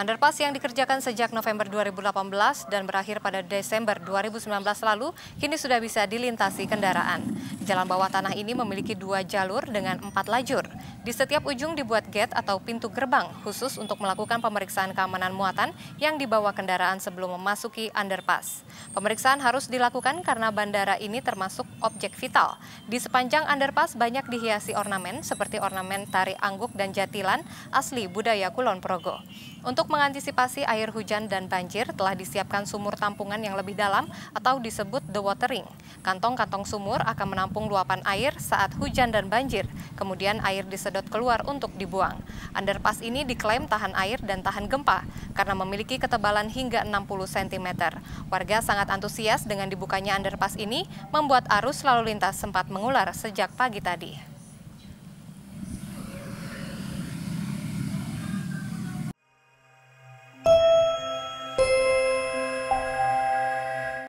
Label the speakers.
Speaker 1: Underpass yang dikerjakan sejak November 2018 dan berakhir pada Desember 2019 lalu kini sudah bisa dilintasi kendaraan. Jalan bawah tanah ini memiliki dua jalur dengan empat lajur. Di setiap ujung dibuat gate atau pintu gerbang khusus untuk melakukan pemeriksaan keamanan muatan yang dibawa kendaraan sebelum memasuki underpass. Pemeriksaan harus dilakukan karena bandara ini termasuk objek vital. Di sepanjang underpass banyak dihiasi ornamen seperti ornamen tari angguk dan jatilan asli budaya Kulon Progo. Untuk mengantisipasi air hujan dan banjir, telah disiapkan sumur tampungan yang lebih dalam atau disebut the watering. Kantong-kantong sumur akan menampung luapan air saat hujan dan banjir, kemudian air disedot keluar untuk dibuang. Underpass ini diklaim tahan air dan tahan gempa karena memiliki ketebalan hingga 60 cm. Warga sangat antusias dengan dibukanya underpass ini, membuat arus lalu lintas sempat mengular sejak pagi tadi.